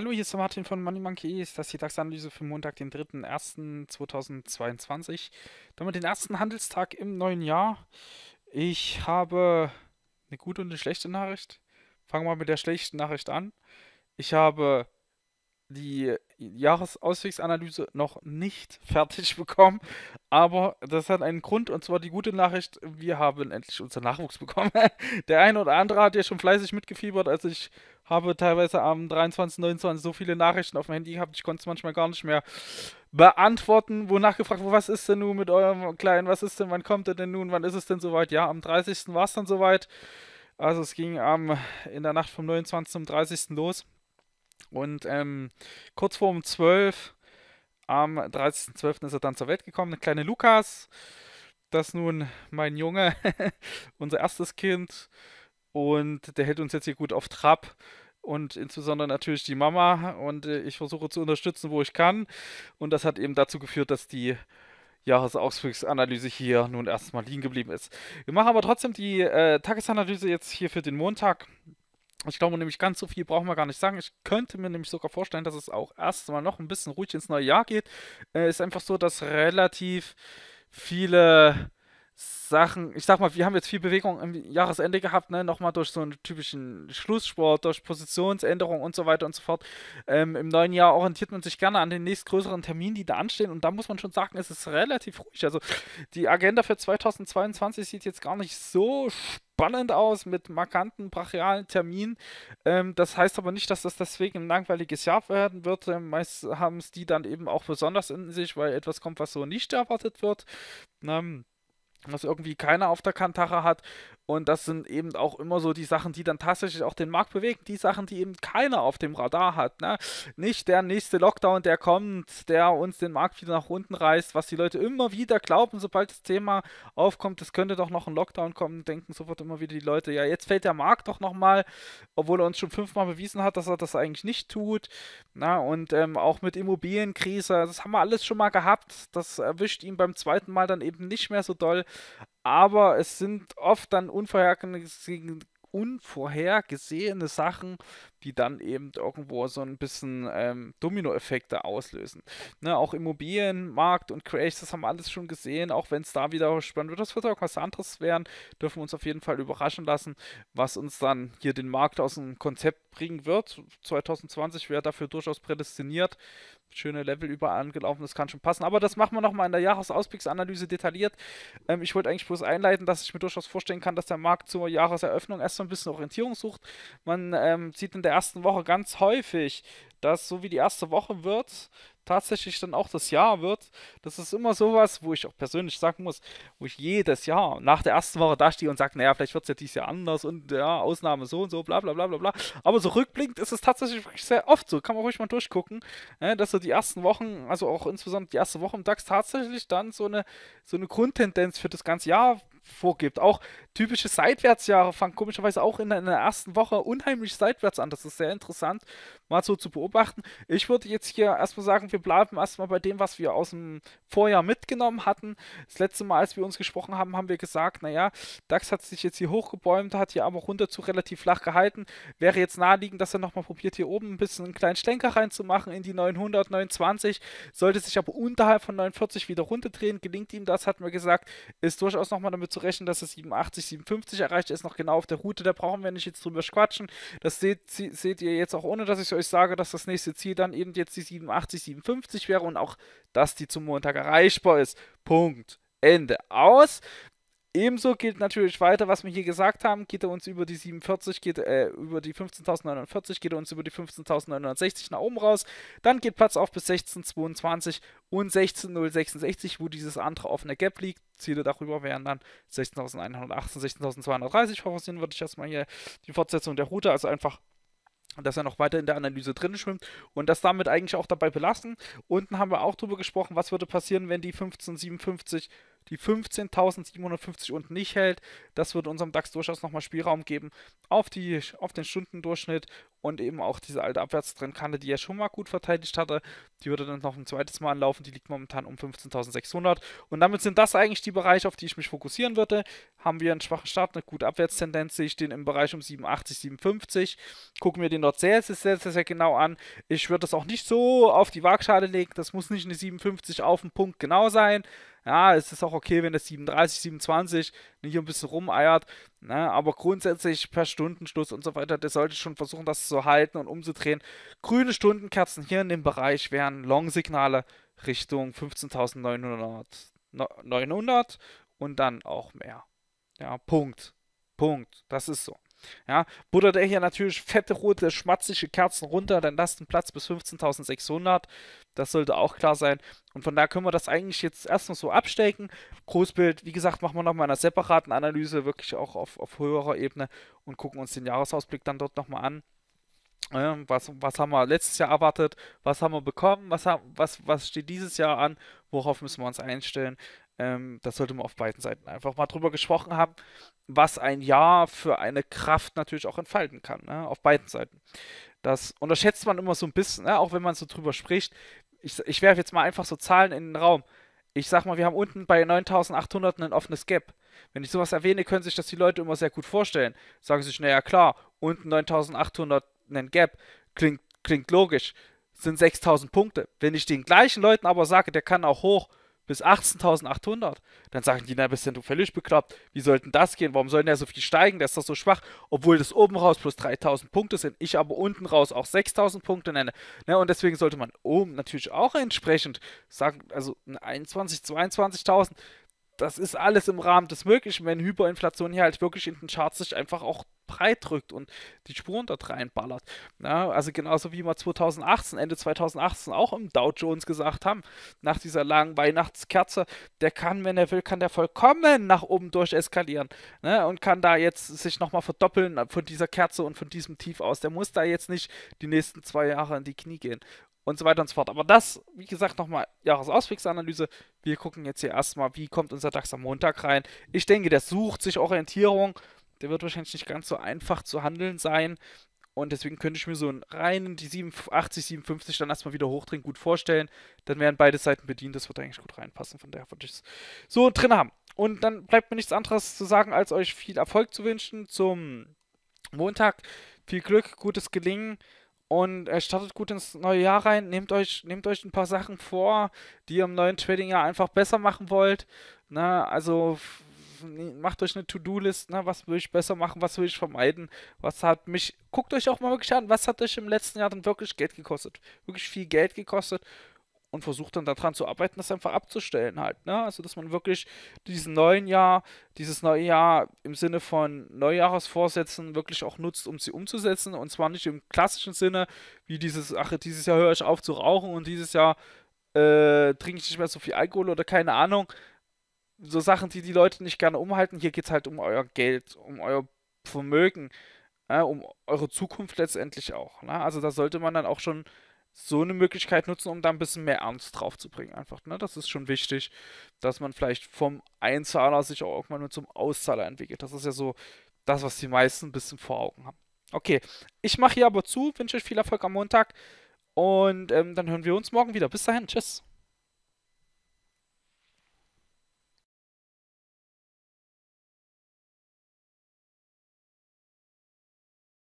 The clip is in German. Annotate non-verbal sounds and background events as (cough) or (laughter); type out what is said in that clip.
Hallo, hier ist der Martin von Money Monkey. Ist die DAX-Analyse für Montag, den 3.1.2022. Damit den ersten Handelstag im neuen Jahr. Ich habe eine gute und eine schlechte Nachricht. Fangen wir mit der schlechten Nachricht an. Ich habe die Jahresauswegsanalyse noch nicht (laughs) fertig bekommen. Aber das hat einen Grund und zwar die gute Nachricht, wir haben endlich unseren Nachwuchs bekommen. (laughs) Der eine oder andere hat ja schon fleißig mitgefiebert, als ich habe teilweise am 23, 29 so viele Nachrichten auf dem Handy gehabt, ich konnte es manchmal gar nicht mehr beantworten, wo nachgefragt was ist denn nun mit eurem Kleinen, was ist denn, wann kommt er denn nun, wann ist es denn soweit? Ja, am 30. war es dann soweit. Also es ging am, in der Nacht vom 29. zum 30. los. Und ähm, kurz vor um 12, am 30.12. ist er dann zur Welt gekommen, der kleine Lukas. Das nun mein Junge, (laughs) unser erstes Kind. Und der hält uns jetzt hier gut auf Trab und insbesondere natürlich die Mama und äh, ich versuche zu unterstützen, wo ich kann. Und das hat eben dazu geführt, dass die Jahresausflugsanalyse hier nun erstmal liegen geblieben ist. Wir machen aber trotzdem die äh, Tagesanalyse jetzt hier für den Montag. Ich glaube nämlich ganz so viel brauchen wir gar nicht sagen. Ich könnte mir nämlich sogar vorstellen, dass es auch erstmal noch ein bisschen ruhig ins neue Jahr geht. Äh, ist einfach so, dass relativ viele Sachen, ich sag mal, wir haben jetzt viel Bewegung im Jahresende gehabt, ne? nochmal durch so einen typischen Schlusssport, durch Positionsänderungen und so weiter und so fort. Ähm, Im neuen Jahr orientiert man sich gerne an den nächstgrößeren Terminen, die da anstehen und da muss man schon sagen, es ist relativ ruhig. Also die Agenda für 2022 sieht jetzt gar nicht so spannend aus mit markanten, brachialen Terminen. Ähm, das heißt aber nicht, dass das deswegen ein langweiliges Jahr werden wird. Ähm, meist haben es die dann eben auch besonders in sich, weil etwas kommt, was so nicht erwartet wird. Ähm, was irgendwie keiner auf der Kantache hat und das sind eben auch immer so die Sachen, die dann tatsächlich auch den Markt bewegen. Die Sachen, die eben keiner auf dem Radar hat. Ne? Nicht der nächste Lockdown, der kommt, der uns den Markt wieder nach unten reißt, was die Leute immer wieder glauben, sobald das Thema aufkommt, es könnte doch noch ein Lockdown kommen, denken sofort immer wieder die Leute, ja, jetzt fällt der Markt doch nochmal, obwohl er uns schon fünfmal bewiesen hat, dass er das eigentlich nicht tut. Na, ne? und ähm, auch mit Immobilienkrise, also das haben wir alles schon mal gehabt. Das erwischt ihn beim zweiten Mal dann eben nicht mehr so doll. Aber es sind oft dann unvorhergesehene, unvorhergesehene Sachen die dann eben irgendwo so ein bisschen ähm, Dominoeffekte auslösen. Ne, auch Immobilien, Markt und Crash, das haben wir alles schon gesehen, auch wenn es da wieder spannend wird, das wird auch was anderes werden, dürfen wir uns auf jeden Fall überraschen lassen, was uns dann hier den Markt aus dem Konzept bringen wird. 2020 wäre dafür durchaus prädestiniert. Schöne Level überall angelaufen, das kann schon passen. Aber das machen wir nochmal in der Jahresausblicksanalyse detailliert. Ähm, ich wollte eigentlich bloß einleiten, dass ich mir durchaus vorstellen kann, dass der Markt zur Jahreseröffnung erst so ein bisschen Orientierung sucht. Man ähm, sieht in der der ersten Woche ganz häufig, dass so wie die erste Woche wird, tatsächlich dann auch das Jahr wird. Das ist immer sowas, wo ich auch persönlich sagen muss, wo ich jedes Jahr nach der ersten Woche da stehe und sage, naja, vielleicht wird es ja dieses Jahr anders und ja, Ausnahme so und so, bla bla bla bla bla. Aber so rückblickend ist es tatsächlich sehr oft so, kann man ruhig mal durchgucken, ne, dass so die ersten Wochen, also auch insbesondere die erste Woche im DAX tatsächlich dann so eine, so eine Grundtendenz für das ganze Jahr vorgibt. Auch typische Seitwärtsjahre fangen komischerweise auch in, der ersten Woche unheimlich seitwärts an. Das ist sehr interessant, mal so zu beobachten. Ich würde jetzt hier erstmal sagen, wir bleiben erstmal bei dem, was wir aus dem Vorjahr mitgenommen hatten. Das letzte Mal, als wir uns gesprochen haben, haben wir gesagt, naja, DAX hat sich jetzt hier hochgebäumt, hat hier aber runter zu relativ flach gehalten. Wäre jetzt naheliegend, dass er nochmal probiert, hier oben ein bisschen einen kleinen Schlenker reinzumachen in die 900, 920. Sollte sich aber unterhalb von 49 wieder runterdrehen, gelingt ihm das, hat man gesagt, ist durchaus nochmal damit zu rechnen, dass er 87, 57 erreicht. Er ist noch genau auf der Route, da brauchen wir nicht jetzt drüber quatschen. Das seht, seht ihr jetzt auch ohne, dass ich euch sage, dass das nächste Ziel dann eben jetzt die 87, 57 wäre und auch, dass die zum Montag erreichbar ist. Punkt. Ende aus. Ebenso gilt natürlich weiter, was wir hier gesagt haben, geht er uns über die 47, geht äh, über die 15.049, geht er uns über die 15.960 nach oben raus, dann geht Platz auf bis 16.22 und 16.066, wo dieses andere offene Gap liegt. Ziele darüber wären dann 16.118, 16.230, forcieren würde ich erstmal hier die Fortsetzung der Route, also einfach dass er noch weiter in der Analyse drin schwimmt und das damit eigentlich auch dabei belassen. Unten haben wir auch darüber gesprochen, was würde passieren, wenn die 1557 die 15.750 unten nicht hält. Das würde unserem DAX durchaus nochmal Spielraum geben auf, die, auf den Stundendurchschnitt und eben auch diese alte Abwärtstrendkante, die er schon mal gut verteidigt hatte. Die würde dann noch ein zweites Mal anlaufen. Die liegt momentan um 15.600. Und damit sind das eigentlich die Bereiche, auf die ich mich fokussieren würde. Haben wir einen schwachen Start, eine gute Abwärtstendenz, sehe ich den im Bereich um 87, 57. Gucken wir den dort sehr, sehr, sehr, sehr genau an. Ich würde das auch nicht so auf die Waagschale legen. Das muss nicht eine 57 auf den Punkt genau sein ja, es ist auch okay, wenn das 37, 27 nicht ein bisschen rumeiert, ne? aber grundsätzlich per Stundenschluss und so weiter, der sollte schon versuchen, das zu halten und umzudrehen. Grüne Stundenkerzen hier in dem Bereich wären Long-Signale Richtung 15.900 ne, und dann auch mehr. Ja, Punkt. Punkt. Das ist so. Ja, buttert er hier natürlich fette, rote, schmatzige Kerzen runter, dann lasst einen Platz bis 15.600. Das sollte auch klar sein. Und von da können wir das eigentlich jetzt erstmal so abstecken. Großbild, wie gesagt, machen wir nochmal in einer separaten Analyse, wirklich auch auf, auf höherer Ebene und gucken uns den Jahresausblick dann dort nochmal an. Ähm, was, was haben wir letztes Jahr erwartet? Was haben wir bekommen? Was, was, was steht dieses Jahr an? Worauf müssen wir uns einstellen? Ähm, das sollte man auf beiden Seiten einfach mal drüber gesprochen haben, was ein Ja für eine Kraft natürlich auch entfalten kann, ne? auf beiden Seiten. Das unterschätzt man immer so ein bisschen, ne? auch wenn man so drüber spricht. Ich, ich werfe jetzt mal einfach so Zahlen in den Raum. Ich sag mal, wir haben unten bei 9800 ein offenes Gap. Wenn ich sowas erwähne, können sich das die Leute immer sehr gut vorstellen. Sagen sich, naja, klar, unten 9800 ein Gap. Klingt, klingt logisch. Sind 6000 Punkte. Wenn ich den gleichen Leuten aber sage, der kann auch hoch bis 18.800. Dann sagen die, na, bist denn du völlig bekloppt? Wie sollten das gehen? Warum soll der so viel steigen? Der ist doch so schwach. Obwohl das oben raus plus 3.000 Punkte sind, ich aber unten raus auch 6.000 Punkte nenne. Ne? Und deswegen sollte man oben natürlich auch entsprechend sagen, also 21, 22.000, das ist alles im Rahmen des Möglichen, wenn Hyperinflation hier halt wirklich in den Charts sich einfach auch breit drückt und die Spuren dort reinballert. Na, also genauso wie wir 2018, Ende 2018 auch im Dow Jones gesagt haben, nach dieser langen Weihnachtskerze, der kann, wenn er will, kann der vollkommen nach oben durch eskalieren ne, und kann da jetzt sich nochmal verdoppeln von dieser Kerze und von diesem Tief aus. Der muss da jetzt nicht die nächsten zwei Jahre in die Knie gehen und so weiter und so fort. Aber das, wie gesagt, nochmal Jahresauswegsanalyse. Wir gucken jetzt hier erstmal, wie kommt unser DAX am Montag rein. Ich denke, der sucht sich Orientierung der wird wahrscheinlich nicht ganz so einfach zu handeln sein. Und deswegen könnte ich mir so einen reinen die 87, 57 dann erstmal wieder hochdrehen, gut vorstellen. Dann wären beide Seiten bedient, das wird eigentlich gut reinpassen. Von daher würde ich es so drin haben. Und dann bleibt mir nichts anderes zu sagen, als euch viel Erfolg zu wünschen zum Montag. Viel Glück, gutes Gelingen und äh, startet gut ins neue Jahr rein. Nehmt euch, nehmt euch ein paar Sachen vor, die ihr im neuen Trading-Jahr einfach besser machen wollt. Na, also macht euch eine To-Do-List, ne? was will ich besser machen, was will ich vermeiden, was hat mich, guckt euch auch mal wirklich an, was hat euch im letzten Jahr dann wirklich Geld gekostet, wirklich viel Geld gekostet und versucht dann daran zu arbeiten, das einfach abzustellen halt, ne? also dass man wirklich diesen neuen Jahr, dieses neue Jahr im Sinne von Neujahresvorsätzen wirklich auch nutzt, um sie umzusetzen und zwar nicht im klassischen Sinne, wie dieses, ach, dieses Jahr höre ich auf zu rauchen und dieses Jahr äh, trinke ich nicht mehr so viel Alkohol oder keine Ahnung, so Sachen, die die Leute nicht gerne umhalten. Hier geht es halt um euer Geld, um euer Vermögen, äh, um eure Zukunft letztendlich auch. Ne? Also da sollte man dann auch schon so eine Möglichkeit nutzen, um da ein bisschen mehr Ernst drauf zu bringen. Einfach, ne? Das ist schon wichtig, dass man vielleicht vom Einzahler sich auch irgendwann nur zum Auszahler entwickelt. Das ist ja so das, was die meisten ein bisschen vor Augen haben. Okay, ich mache hier aber zu, wünsche euch viel Erfolg am Montag und ähm, dann hören wir uns morgen wieder. Bis dahin, tschüss.